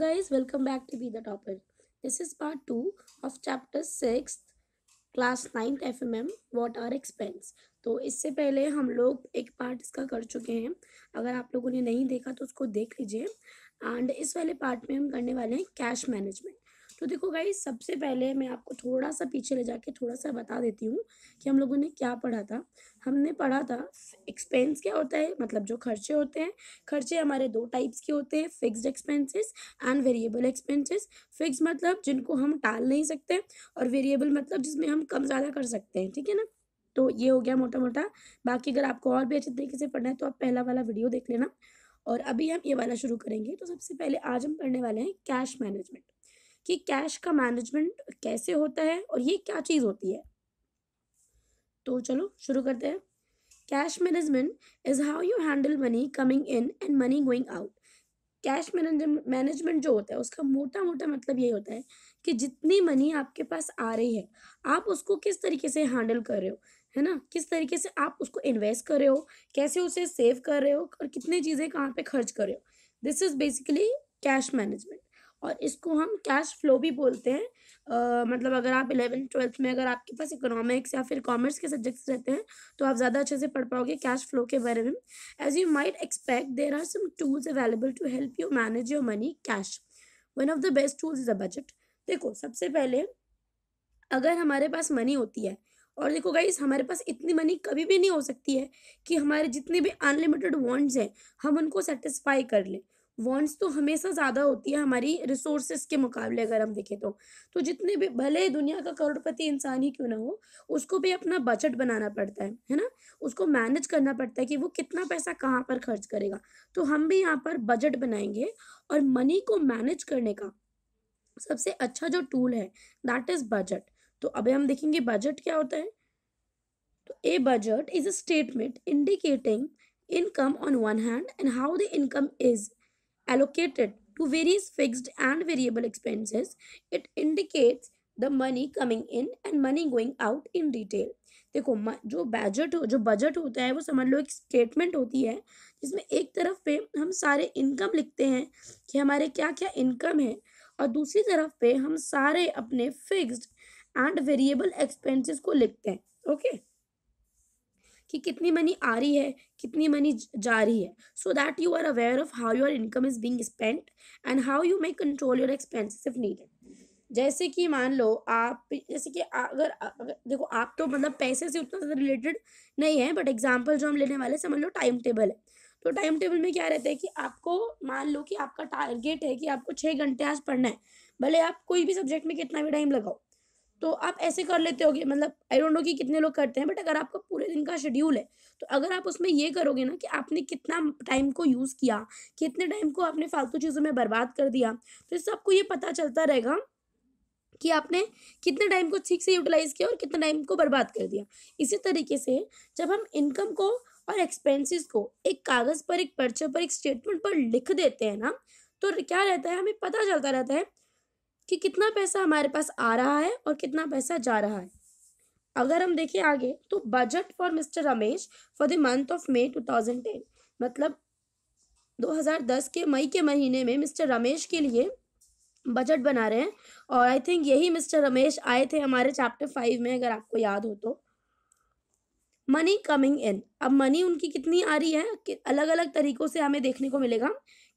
Guys welcome back to be the topic this is part two of chapter six class ninth F M M what are expense तो इससे पहले हम लोग एक part इसका कर चुके हैं अगर आप लोगों ने नहीं देखा तो उसको देख लीजिए एंड इस वाले पार्ट में हम करने वाले हैं कैश मैनेजमेंट तो देखो भाई सबसे पहले मैं आपको थोड़ा सा पीछे ले जाके थोड़ा सा बता देती हूँ कि हम लोगों ने क्या पढ़ा था हमने पढ़ा था एक्सपेंस क्या होता है मतलब जो खर्चे होते हैं खर्चे हमारे दो टाइप्स के होते हैं fixed expenses and variable expenses fix मतलब जिनको हम टाल नहीं सकते और वेरिएबल मतलब जिसमें हम कम ज़्यादा कर सकते हैं ठीक है ना तो ये हो गया मोटा मोटा बाकी अगर आपको और भी अच्छे तरीके से पढ़ना है तो आप पहला वाला वीडियो देख लेना और अभी हम ये वाला शुरू करेंगे तो सबसे पहले आज हम पढ़ने वाले हैं कैश मैनेजमेंट कि कैश का मैनेजमेंट कैसे होता है और ये क्या चीज़ होती है तो चलो शुरू करते हैं cash management is how you handle money coming in and money going out cash management जो होता है उसका मोटा मोटा मतलब ये होता है कि जितनी मनी आपके पास आ रही है आप उसको किस तरीके से हैंडल कर रहे हो है ना किस तरीके से आप उसको इन्वेस्ट कर रहे हो कैसे उसे सेव कर रहे हो और कितनी चीज़ें कहाँ पे खर्च कर रहे हो this is basically cash management और इसको हम कैश फ्लो भी बोलते हैं आ, मतलब अगर आप इलेवन ट्वेल्थ में अगर आपके पास इकोनॉमिक्स या फिर कॉमर्स के सब्जेक्ट्स रहते हैं तो आप ज़्यादा अच्छे से पढ़ पाओगे कैश फ्लो के बारे में as you might expect there are some tools available to help you manage your money cash one of the best tools is a budget देखो सबसे पहले अगर हमारे पास मनी होती है और देखो गाइस हमारे पास इतनी मनी कभी भी नहीं हो सकती है कि हमारे जितने भी अनलिमिटेड वांट्स हैं हम उनको सेटिस्फाई कर लें वॉन्ट्स तो हमेशा ज़्यादा होती है हमारी रिसोर्सेस के मुकाबले अगर हम देखें तो तो जितने भी भले दुनिया का करोड़पति इंसान ही क्यों ना हो उसको भी अपना बजट बनाना पड़ता है है ना उसको मैनेज करना पड़ता है कि वो कितना पैसा कहाँ पर खर्च करेगा तो हम भी यहाँ पर बजट बनाएंगे और मनी को मैनेज करने का सबसे अच्छा जो टूल है दैट इज़ बजट तो अभी हम देखेंगे बजट क्या होता है तो a budget is a statement indicating income on one hand and how the income is allocated to various fixed and variable expenses, it indicates the money coming in and money going out in detail देखो जो budget हो जो budget होता है वो समझ लो एक statement होती है जिसमें एक तरफ पे हम सारे इनकम लिखते हैं कि हमारे क्या क्या इनकम है और दूसरी तरफ पे हम सारे अपने फिक्स्ड एंड वेरिएबल एक्सपेंसेस को लिखते हैं ओके okay? कि कितनी मनी आ रही है कितनी मनी जा रही है so that you are aware of how your income is being spent and how you may control your expenses if needed जैसे कि मान लो आप जैसे कि अगर, अगर देखो आप तो मतलब पैसे से उतना ज़्यादा रिलेटेड नहीं है बट एग्जाम्पल जो हम लेने वाले समझ लो टाइम टेबल है तो टाइम टेबल में क्या रहता है कि आपको मान लो कि आपका टारगेट है कि आपको छः घंटे आज पढ़ना है भले आप कोई भी सब्जेक्ट में कितना भी टाइम लगाओ तो आप ऐसे कर लेते होगे मतलब आई डोंट नो कि कितने लोग करते हैं बट अगर आपका पूरे दिन का शेड्यूल है तो अगर आप उसमें ये करोगे ना कि आपने कितना टाइम को यूज़ किया कितने टाइम को आपने फालतू चीज़ों में बर्बाद कर दिया तो इससे आपको ये पता चलता रहेगा कि आपने कितने टाइम को ठीक से यूटिलाइज़ किया और कितने टाइम को बर्बाद कर दिया इसी तरीके से जब हम इनकम को और एक्सपेंसेस को एक कागज़ पर एक पर्चे पर एक स्टेटमेंट पर लिख देते हैं ना तो क्या रहता है हमें पता चलता रहता है कि कितना पैसा हमारे पास आ रहा है और कितना पैसा जा रहा है अगर हम देखें आगे तो budget for mister Ramesh for the month of May 2010 मतलब 2010 के मई के महीने में मिस्टर रमेश के लिए बजट बना रहे हैं और आई थिंक यही मिस्टर रमेश आए थे हमारे चैप्टर फाइव में अगर आपको याद हो तो मनी कमिंग इन अब मनी उनकी कितनी आ रही है कि अलग अलग तरीक़ों से हमें देखने को मिलेगा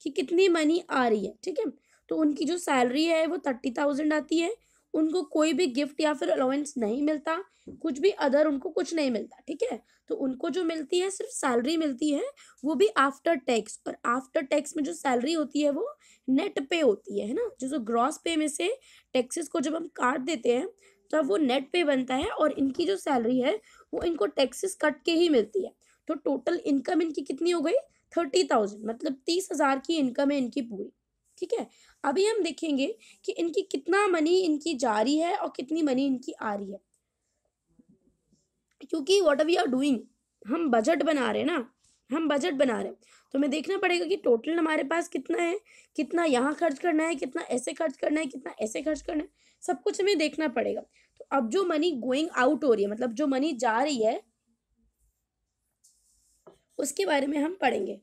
कि कितनी मनी आ रही है ठीक है तो उनकी जो सैलरी है वो थर्टी थाउजेंड आती है उनको कोई भी गिफ्ट या फिर अलाउंस नहीं मिलता कुछ भी अदर उनको कुछ नहीं मिलता ठीक है तो उनको जो मिलती है सिर्फ सैलरी मिलती है वो भी आफ्टर टैक्स और आफ्टर टैक्स में जो सैलरी होती है वो नेट पे होती है है ना जो ग्रॉस पे में से टैक्सेस को जब हम काट देते हैं तब तो वो नेट पे बनता है और इनकी जो सैलरी है वो इनको टैक्सेस कट के ही मिलती है तो टोटल इनकम इनकी कितनी हो गई थर्टी थाउजेंड मतलब तीस हज़ार की इनकम है इनकी पूरी ठीक है अभी हम देखेंगे कि इनकी कितना मनी इनकी जा रही है और कितनी मनी इनकी आ रही है क्योंकि वॉट वी आर डूइंग हम बजट बना रहे हैं ना हम बजट बना रहे हैं तो हमें देखना पड़ेगा कि टोटल हमारे पास कितना है कितना यहाँ खर्च करना है कितना ऐसे खर्च करना है कितना ऐसे खर्च करना है सब कुछ हमें देखना पड़ेगा तो अब जो मनी गोइंग आउट हो रही है मतलब जो मनी जा रही है उसके बारे में हम पढ़ेंगे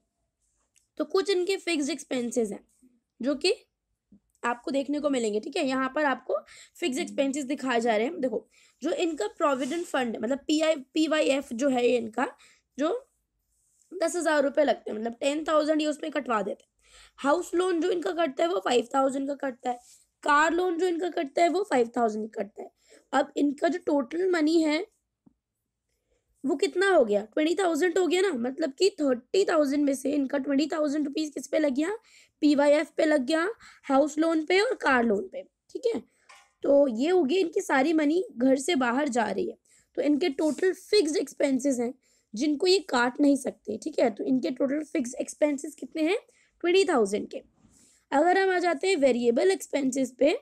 तो कुछ इनके फिक्स्ड एक्सपेंसेस हैं जो कि आपको देखने को मिलेंगे ठीक है यहाँ पर आपको फिक्स हम्म। एक्सपेंसेस दिखाए जा रहे हैं देखो जो इनका प्रोविडेंट फंड मतलब P I P Y F जो है इनका जो दस हज़ार रुपये लगते हैं मतलब टेन थाउजेंड ये उसमें कटवा देते हैं हाउस लोन जो इनका कटता है वो फाइव थाउजेंड का कटता है कार लोन जो इनका कटता है वो फाइव थाउजेंड का कटता है अब इनका जो टोटल मनी है वो कितना हो गया ट्वेंटी थाउजेंड हो गया ना मतलब कि थर्टी थाउजेंड में से इनका ट्वेंटी थाउजेंड रुपीज़ किस पे लग गया पी वाई एफ पे लग गया हाउस लोन पे और कार लोन पे ठीक है तो ये हो गई इनकी सारी मनी घर से बाहर जा रही है तो इनके टोटल फिक्स एक्सपेंसेस हैं जिनको ये काट नहीं सकते ठीक है तो इनके टोटल फिक्स एक्सपेंसेस कितने हैं ट्वेंटी थाउजेंड के अगर हम आ जाते हैं वेरिएबल एक्सपेंसेस पे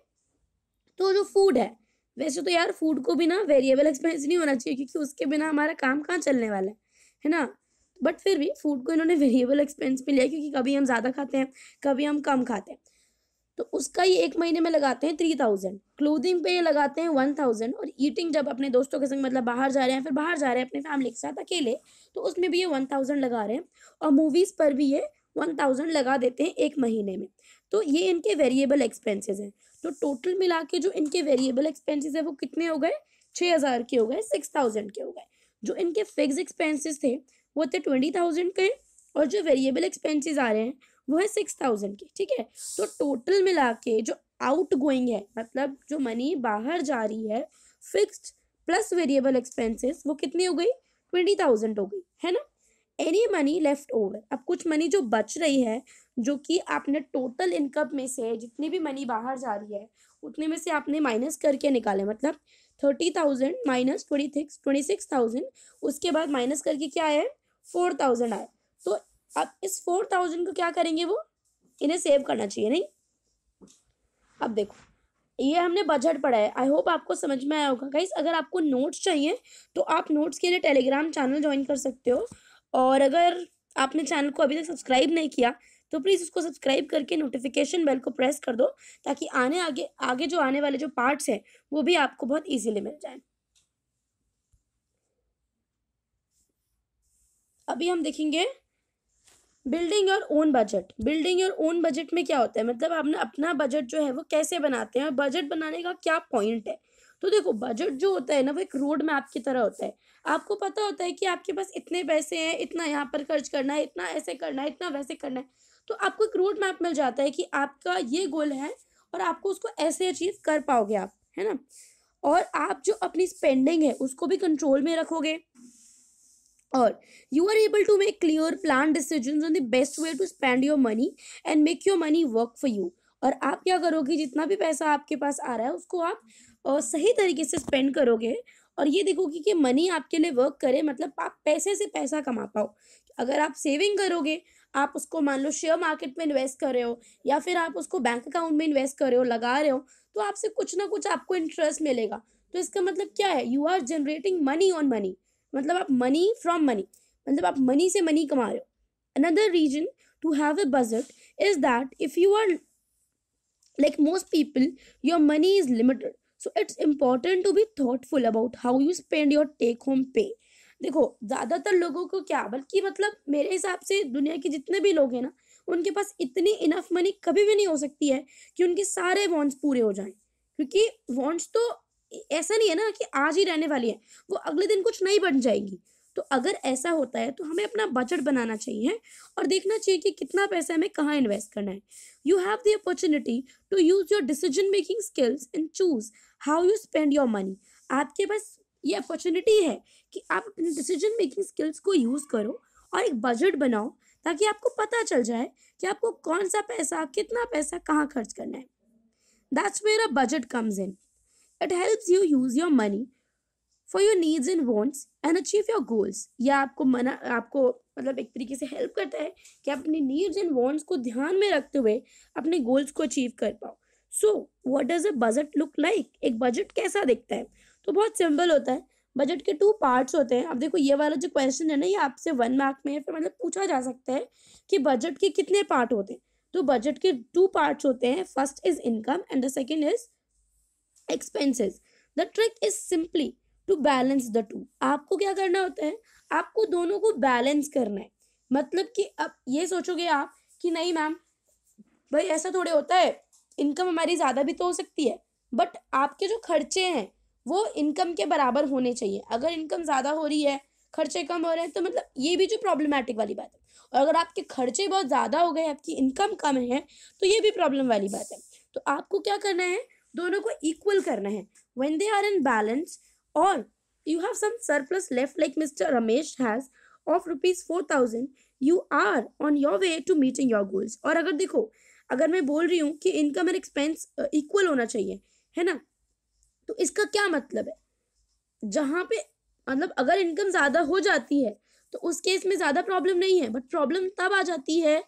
तो जो फूड है वैसे तो यार फूड को भी ना वेरिएबल एक्सपेंस नहीं होना चाहिए क्योंकि उसके बिना हमारा काम कहाँ चलने वाला है है ना बट फिर भी फूड को इन्होंने वेरिएबल एक्सपेंस में लिया क्योंकि कभी हम ज़्यादा खाते हैं कभी हम कम खाते हैं तो उसका ये एक महीने में लगाते हैं थ्री थाउजेंड क्लोथिंग पे ये लगाते हैं वन थाउजेंड और ईटिंग जब अपने दोस्तों के संग मतलब बाहर जा रहे हैं फिर बाहर जा रहे हैं अपने फैमिली के साथ अकेले तो उसमें भी ये वन थाउजेंड लगा रहे हैं और मूवीज़ पर भी ये वन थाउजेंड लगा देते हैं एक महीने में तो ये इनके वेरिएबल एक्सपेंसेस हैं तो टोटल मिला के जो इनके वेरिएबल एक्सपेंसेस है वो कितने हो गए छः हज़ार के हो गए सिक्स थाउजेंड के हो गए जो इनके फिक्स एक्सपेंसेस थे वो थे ट्वेंटी थाउजेंड के और जो वेरिएबल एक्सपेंसेस आ रहे हैं वो है सिक्स थाउजेंड के ठीक है तो टोटल मिला के जो आउट गोइंग है मतलब जो मनी बाहर जा रही है फिक्स्ड प्लस वेरिएबल एक्सपेंसिस वो कितनी हो गई ट्वेंटी थाउजेंड हो गई है ना एनी मनी लेफ्ट ओवर अब कुछ मनी जो बच रही है जो कि आपने टोटल इनकम में से जितनी भी मनी बाहर जा रही है उतने में से आपने माइनस करके निकाले मतलब thirty thousand minus twenty six twenty six thousand उसके बाद माइनस करके क्या आया फोर थाउजेंड आया तो अब इस फोर थाउजेंड को क्या करेंगे वो इन्हें सेव करना चाहिए नहीं अब देखो ये हमने बजट पढ़ा है आई होप आपको समझ में आया होगा गाइस अगर आपको नोट्स चाहिए तो आप नोट्स के लिए टेलीग्राम चैनल ज्वाइन कर सकते हो और अगर आपने चैनल को अभी तक सब्सक्राइब नहीं किया तो प्लीज़ उसको सब्सक्राइब करके नोटिफिकेशन बेल को प्रेस कर दो ताकि आने आगे आगे जो आने वाले जो पार्ट्स हैं वो भी आपको बहुत ईजिली मिल जाए अभी हम देखेंगे building your own budget building your own budget में क्या होता है मतलब आपने अपना बजट जो है वो कैसे बनाते हैं और बजट बनाने का क्या पॉइंट है तो देखो बजट जो होता है ना वो एक रोड मैप की तरह होता है आपको पता होता है कि आपके पास इतने पैसे हैं इतना यहाँ पर खर्च करना है इतना ऐसे करना है इतना वैसे करना है तो आपको एक रोड मैप मिल जाता है कि आपका ये गोल है और आपको उसको ऐसे अचीव कर पाओगे आप है ना और आप जो अपनी स्पेंडिंग है उसको भी कंट्रोल में रखोगे और you are able to make clear plan decision on the best way to spend your money and make your money work for you और आप क्या करोगे जितना भी पैसा आपके पास आ रहा है उसको आप और सही तरीके से स्पेंड करोगे और ये देखोगे कि मनी आपके लिए वर्क करे मतलब आप पैसे से पैसा कमा पाओ अगर आप सेविंग करोगे आप उसको मान लो शेयर मार्केट में इन्वेस्ट कर रहे हो या फिर आप उसको बैंक अकाउंट में इन्वेस्ट कर रहे हो लगा रहे हो तो आपसे कुछ ना कुछ आपको इंटरेस्ट मिलेगा तो इसका मतलब क्या है you are generating money on money मतलब आप मनी फ्रॉम मनी मतलब आप मनी से मनी कमा रहे हो another reason to have a budget is that if you are like most people your money is limited so it's important to be thoughtful about how you spend your take home pay देखो ज़्यादातर लोगों को क्या बल्कि मतलब मेरे हिसाब से दुनिया के जितने भी लोग हैं ना उनके पास इतनी इनफ मनी कभी भी नहीं हो सकती है कि उनके सारे वॉन्ट्स पूरे हो जाएं क्योंकि वॉन्ट्स तो ऐसा नहीं है ना कि आज ही रहने वाली है वो अगले दिन कुछ नहीं बन जाएगी तो अगर ऐसा होता है तो हमें अपना बजट बनाना चाहिए और देखना चाहिए कि कितना पैसा हमें कहाँ इन्वेस्ट करना है you have the opportunity to use your decision making skills and choose how you spend your money आपके पास ये अपॉर्चुनिटी है कि आप अपने डिसीजन मेकिंग स्किल्स को यूज़ करो और एक बजट बनाओ ताकि आपको पता चल जाए कि आपको कौन सा पैसा कितना पैसा कहाँ खर्च करना है that's where a budget comes in it helps you use your money for your needs and wants and achieve your goals या आपको मना आपको मतलब एक तरीके से हेल्प करता है कि आप अपनी नीड्स एंड वॉन्ट्स को ध्यान में रखते हुए अपने गोल्स को अचीव कर पाओ so what does a budget look like एक बजट कैसा दिखता है तो बहुत सिंपल होता है बजट के टू पार्ट्स होते हैं अब देखो ये वाला जो क्वेश्चन है ना ये आपसे वन मार्क में है फिर मतलब पूछा जा सकता है कि बजट के कितने पार्ट होते हैं तो बजट के टू पार्ट्स होते हैं first is income and the second is expenses the trick is simply to balance the two आपको क्या करना होता है आपको दोनों को बैलेंस करना है मतलब कि अब ये सोचोगे आप कि नहीं मैम भाई ऐसा थोड़े होता है इनकम हमारी ज़्यादा भी तो हो सकती है बट आपके जो खर्चे हैं वो इनकम के बराबर होने चाहिए अगर इनकम ज़्यादा हो रही है खर्चे कम हो रहे हैं तो मतलब ये भी जो प्रॉब्लमेटिक वाली बात है और अगर आपके खर्चे बहुत ज़्यादा हो गए आपकी इनकम कम है तो ये भी प्रॉब्लम वाली बात है तो आपको क्या करना है दोनों को इक्वल करना है when they are in balance और you have some surplus left like mister Ramesh has of rupees four thousand you are on your way to meeting your goals और अगर देखो अगर मैं बोल रही हूँ कि इनकम एंड एक्सपेंस इक्वल होना चाहिए है ना तो इसका क्या मतलब है जहाँ पे मतलब अगर इनकम ज़्यादा हो जाती है तो उस केस में ज़्यादा प्रॉब्लम नहीं है बट प्रॉब्लम तब आ जाती है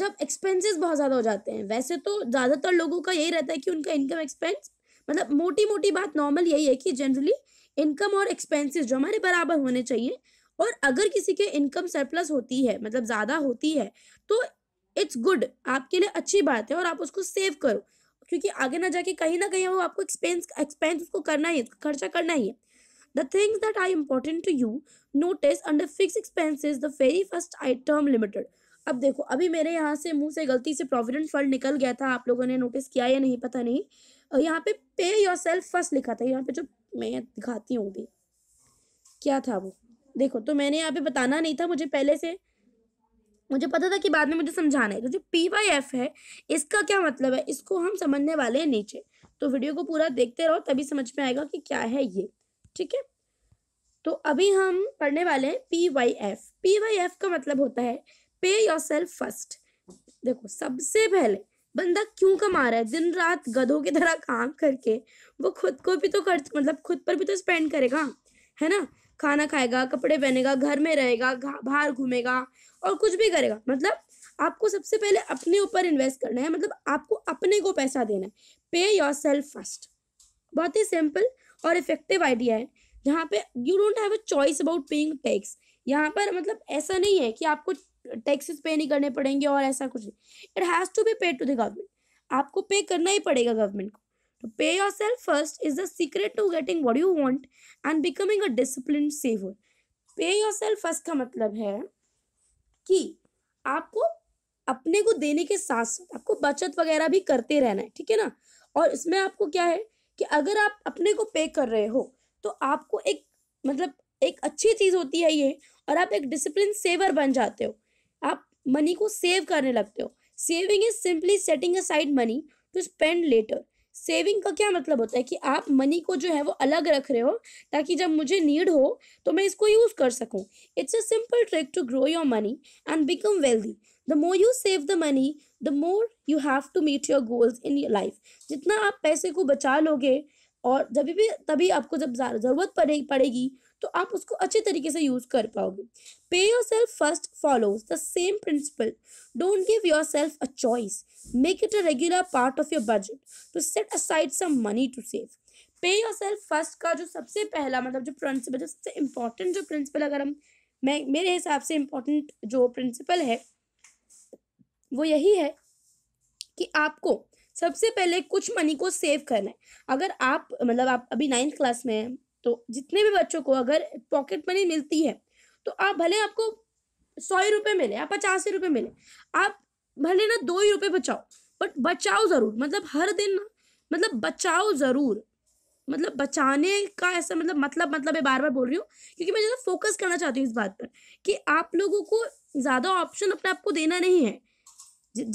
जब एक्सपेंसेस बहुत ज़्यादा हो जाते हैं वैसे तो ज़्यादातर लोगों का यही रहता है कि उनका इनकम एक्सपेंस मतलब मोटी मोटी बात नॉर्मल यही है कि जनरली इनकम और एक्सपेंसेस जो हमारे बराबर होने चाहिए और अगर किसी के इनकम सरप्लस होती है मतलब ज़्यादा होती है तो इट्स गुड आपके लिए अच्छी बात है और आप उसको सेव करो क्योंकि आगे ना जाके कहीं ना कहीं वो आपको एक्सपेंस एक्सपेंस उसको करना ही है खर्चा करना ही है the things that I important to you notice under fix expenses the very first item limited अब देखो अभी मेरे यहाँ से मुंह से गलती से प्रोविडेंट फंड निकल गया था आप लोगों ने नोटिस किया या नहीं पता नहीं यहाँ पे पे योर सेल्फ फर्स्ट लिखा था यहाँ पे जो मैं दिखाती हूँ भी क्या था वो देखो तो मैंने यहाँ पे बताना नहीं था मुझे पहले से मुझे पता था कि बाद में मुझे समझाना है तो जो पी वाई एफ है इसका क्या मतलब है इसको हम समझने वाले हैं नीचे तो वीडियो को पूरा देखते रहो तभी समझ में आएगा कि क्या है ये ठीक है तो अभी हम पढ़ने वाले हैं P Y F P Y F का मतलब होता है पे योर सेल्फ फर्स्ट देखो सबसे पहले बंदा क्यों कमा रहा है दिन रात गधों की तरह काम करके वो खुद को भी तो खर्च मतलब खुद पर भी तो स्पेंड करेगा है ना खाना खाएगा कपड़े पहनेगा घर में रहेगा बाहर घूमेगा और कुछ भी करेगा मतलब आपको सबसे पहले अपने ऊपर इन्वेस्ट करना है मतलब आपको अपने को पैसा देना है पे योर सेल्फ फर्स्ट बहुत ही सिंपल और इफेक्टिव आइडिया है जहाँ पे you don't have a choice about paying tax यहाँ पर मतलब ऐसा नहीं है कि आपको टैक्सेस पे नहीं करने पड़ेंगे और ऐसा कुछ नहीं it has to be paid to the government आपको पे करना ही पड़ेगा गवर्नमेंट को pay yourself first is the secret to getting what you want and becoming a discipline saver pay yourself first का मतलब है कि आपको अपने को देने के साथ साथ आपको बचत वगैरह भी करते रहना है ठीक है ना और इसमें आपको क्या है कि अगर आप अपने को पे कर रहे हो तो आपको एक मतलब एक अच्छी चीज़ होती है ये और आप एक डिसिप्लिन सेवर बन जाते हो आप मनी को सेव करने लगते हो saving is simply setting aside money to spend later saving का क्या मतलब होता है कि आप मनी को जो है वो अलग रख रहे हो ताकि जब मुझे नीड हो तो मैं इसको यूज़ कर सकूँ it's a simple trick to grow your money and become wealthy the more you save the money the more you have to meet your goals in your life जितना आप पैसे को बचा लोगे और जब भी तभी आपको जब ज़रूरत पड़े पड़ेगी तो आप उसको अच्छे तरीके से यूज कर पाओगे pay yourself first follows the same principle don't give yourself a choice make it a regular part of your budget to set aside some money to save pay yourself first का जो सबसे पहला मतलब जो principal जो सबसे important जो principal अगर हम मैं मेरे हिसाब से इम्पोर्टेंट जो प्रिंसिपल है वो यही है कि आपको सबसे पहले कुछ मनी को सेव करना है अगर आप मतलब आप अभी नाइन्थ क्लास में हैं तो जितने भी बच्चों को अगर पॉकेट मनी मिलती है तो आप भले आपको सौ ही रुपये मिले या पचास ही रुपये मिले आप भले ना दो ही रुपये बचाओ बट बचाओ ज़रूर मतलब हर दिन ना मतलब बचाओ ज़रूर मतलब बचाने का ऐसा मतलब मतलब मतलब मैं बार बार बोल रही हूँ क्योंकि मैं ज़्यादा फोकस करना चाहती हूँ इस बात पर कि आप लोगों को ज़्यादा ऑप्शन अपने आप को देना नहीं है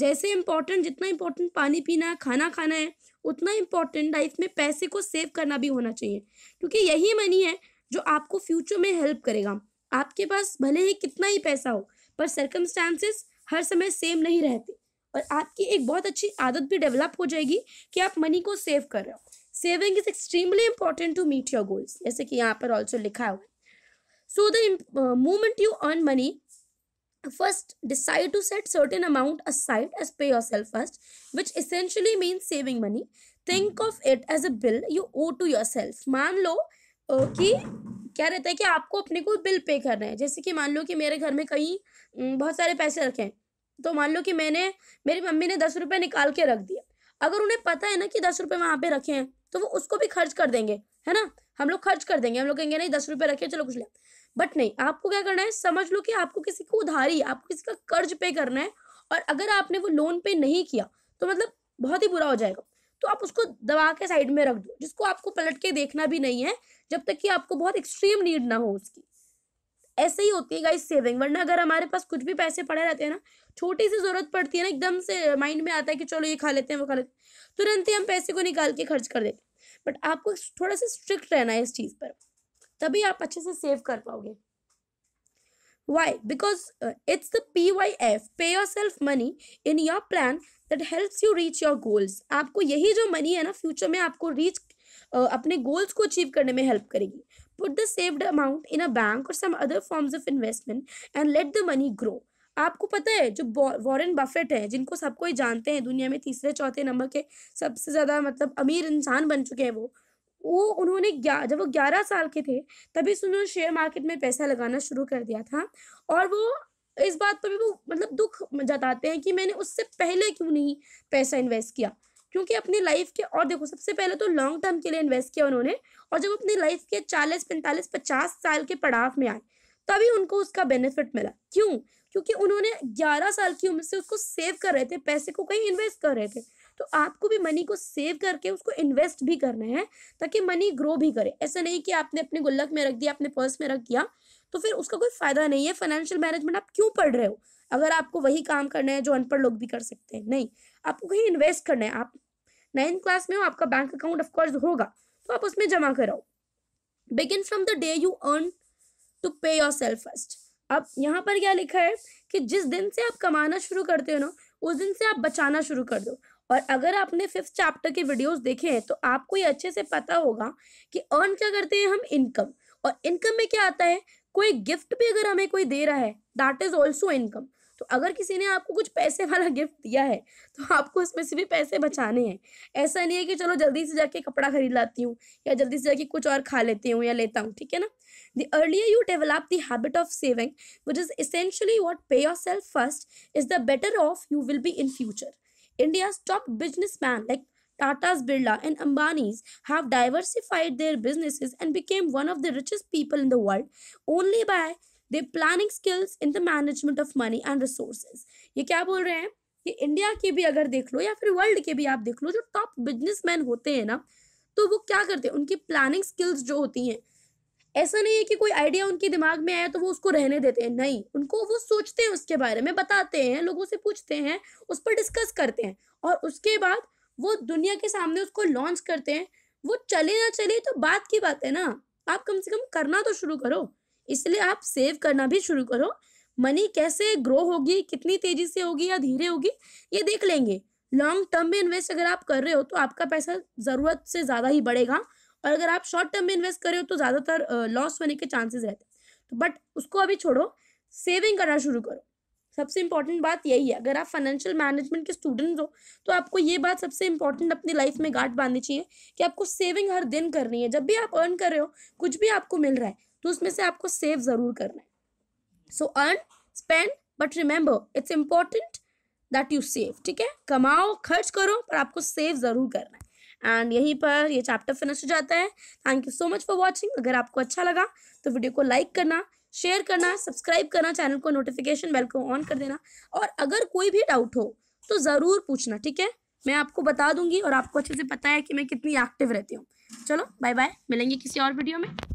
जैसे इम्पोर्टेंट जितना इम्पोर्टेंट पानी पीना है खाना खाना है उतना इम्पॉर्टेंट लाइफ में पैसे को सेव करना भी होना चाहिए क्योंकि यही मनी है जो आपको फ्यूचर में हेल्प करेगा आपके पास भले ही कितना ही पैसा हो पर सर्कमस्टांसेस हर समय सेम नहीं रहते और आपकी एक बहुत अच्छी आदत भी डेवलप हो जाएगी कि आप मनी को सेव कर रहे हो saving is extremely important to meet your goals जैसे कि यहाँ पर ऑल्सो लिखा हुआ है so the moment you earn money first decide to set certain amount aside as pay yourself first which essentially means saving money think of it as a bill you owe to yourself मान लो कि क्या रहता है कि आपको अपने को bill pay करना है जैसे कि मान लो कि मेरे घर में कहीं बहुत सारे पैसे रखे हैं तो मान लो कि मैंने मेरी मम्मी ने दस रुपये निकाल के रख दिया अगर उन्हें पता है ना कि दस रुपये वहाँ पे रखे हैं तो वो उसको भी खर्च कर देंगे है ना हम लोग खर्च कर देंगे हम लोग कहेंगे नहीं दस रुपये रखे चलो कुछ ले बट नहीं आपको क्या करना है समझ लो कि आपको किसी को उधारी आपको किसी का कर्ज पे करना है और अगर आपने वो लोन पे नहीं किया तो मतलब बहुत ही बुरा हो जाएगा तो आप उसको दबा के साइड में रख दो जिसको आपको पलट के देखना भी नहीं है जब तक कि आपको बहुत एक्सट्रीम नीड ना हो उसकी ऐसे ही होती है गाइस सेविंग वरना अगर हमारे पास कुछ भी पैसे पड़े रहते हैं ना छोटी सी जरूरत पड़ती है ना एकदम से माइंड में आता है कि चलो ये खा लेते हैं वो खा लेते हैं तुरंत ही हम पैसे को निकाल के खर्च कर देते हैं बट आपको थोड़ा सा स्ट्रिक्ट रहना है इस चीज़ पर तभी आप अच्छे से सेव कर पाओगे why because it's the P Y F pay yourself money in your plan that helps you reach your goals आपको यही जो मनी है ना फ्यूचर में आपको रीच uh, अपने गोल्स को अचीव करने में हेल्प करेगी put the saved amount in a bank और some other forms of investment and let the money grow आपको पता है जो वॉरेन बफेट है जिनको सबको जानते हैं दुनिया में तीसरे चौथे नंबर के सबसे ज़्यादा मतलब अमीर इंसान बन चुके हैं वो वो उन्होंने जब वो ग्यारह साल के थे तभी से उन्होंने शेयर मार्केट में पैसा लगाना शुरू कर दिया था और वो इस बात पर भी वो मतलब दुख जताते हैं कि मैंने उससे पहले क्यों नहीं पैसा इन्वेस्ट किया क्योंकि अपनी लाइफ के और देखो सबसे पहले तो लॉन्ग टर्म के लिए इन्वेस्ट किया उन्होंने और जब अपनी लाइफ के चालीस पैंतालीस पचास साल के पड़ाव में आए तभी उनको उसका बेनिफिट मिला क्यों क्योंकि उन्होंने ग्यारह साल की उम्र से उसको सेव कर रहे थे पैसे को कहीं इन्वेस्ट कर रहे थे तो आपको भी मनी को सेव करके उसको इन्वेस्ट भी करना है ताकि मनी ग्रो भी करे ऐसा नहीं कि आपने अपने गुल्लक में रख दिया अपने पर्स में रख दिया तो फिर उसका कोई फायदा नहीं है फाइनेंशियल मैनेजमेंट आप क्यों पढ़ रहे हो अगर आपको वही काम करना है जो अनपढ़ लोग भी कर सकते हैं नहीं आपको कहीं इन्वेस्ट करना है आप नाइन्थ क्लास में हो आपका बैंक अकाउंट ऑफकोर्स होगा तो आप उसमें जमा कराओ begin from the day you earn to pay yourself first अब यहाँ पर क्या लिखा है कि जिस दिन से आप कमाना शुरू करते हो ना उस दिन से आप बचाना शुरू कर दो और अगर आपने फिफ्थ चैप्टर के वीडियोस देखे हैं तो आपको ये अच्छे से पता होगा कि अर्न क्या करते हैं हम इनकम और इनकम में क्या आता है कोई गिफ्ट भी अगर हमें कोई दे रहा है दैट इज ऑल्सो इनकम तो अगर किसी ने आपको कुछ पैसे वाला गिफ्ट दिया है तो आपको उसमें से भी पैसे बचाने हैं ऐसा नहीं है कि चलो जल्दी से जाके कपड़ा खरीद लाती हूँ या जल्दी से जाके कुछ और खा लेती हूँ या लेता हूँ ठीक है ना earlier you develop the habit of saving which is is what pay yourself first is the better off you will be in future India's top businessmen like Tata's Birla and Ambani's have diversified their businesses and became one of the richest people in the world only by their planning skills in the management of money and resources. ये क्या बोल रहे हैं कि India के भी अगर देख लो या फिर वर्ल्ड के भी आप देख लो जो टॉप बिजनेसमैन होते हैं ना तो वो क्या करते हैं उनकी प्लानिंग स्किल्स जो होती हैं ऐसा नहीं है कि कोई आइडिया उनके दिमाग में आया तो वो उसको रहने देते हैं नहीं उनको वो सोचते हैं उसके बारे में बताते हैं लोगों से पूछते हैं उस पर डिस्कस करते हैं और उसके बाद वो दुनिया के सामने उसको लॉन्च करते हैं वो चले ना चले तो बात की बात है ना आप कम से कम करना तो शुरू करो इसलिए आप सेव करना भी शुरू करो मनी कैसे ग्रो होगी कितनी तेजी से होगी या धीरे होगी ये देख लेंगे लॉन्ग टर्म में इन्वेस्ट अगर आप कर रहे हो तो आपका पैसा ज़रूरत से ज़्यादा ही बढ़ेगा और अगर आप शॉर्ट टर्म में इन्वेस्ट करे हो तो ज़्यादातर लॉस होने के चांसेस रहते हैं तो बट उसको अभी छोड़ो सेविंग करना शुरू करो सबसे इंपॉर्टेंट बात यही है अगर आप फाइनेंशियल मैनेजमेंट के स्टूडेंट हो तो आपको ये बात सबसे इंपॉर्टेंट अपनी लाइफ में गांठ बांधनी चाहिए कि आपको सेविंग हर दिन करनी है जब भी आप अर्न कर रहे हो कुछ भी आपको मिल रहा है तो उसमें से आपको सेव ज़रूर करना है so earn spend but remember it's important that you save ठीक है कमाओ खर्च करो पर आपको सेव ज़रूर करना है एंड यहीं पर ये चैप्टर फिनिश हो जाता है thank you so much for watching अगर आपको अच्छा लगा तो वीडियो को लाइक करना शेयर करना सब्सक्राइब करना चैनल को नोटिफिकेशन बेल को ऑन कर देना और अगर कोई भी डाउट हो तो ज़रूर पूछना ठीक है मैं आपको बता दूंगी और आपको अच्छे से पता है कि मैं कितनी एक्टिव रहती हूँ चलो बाय बाय मिलेंगे किसी और वीडियो में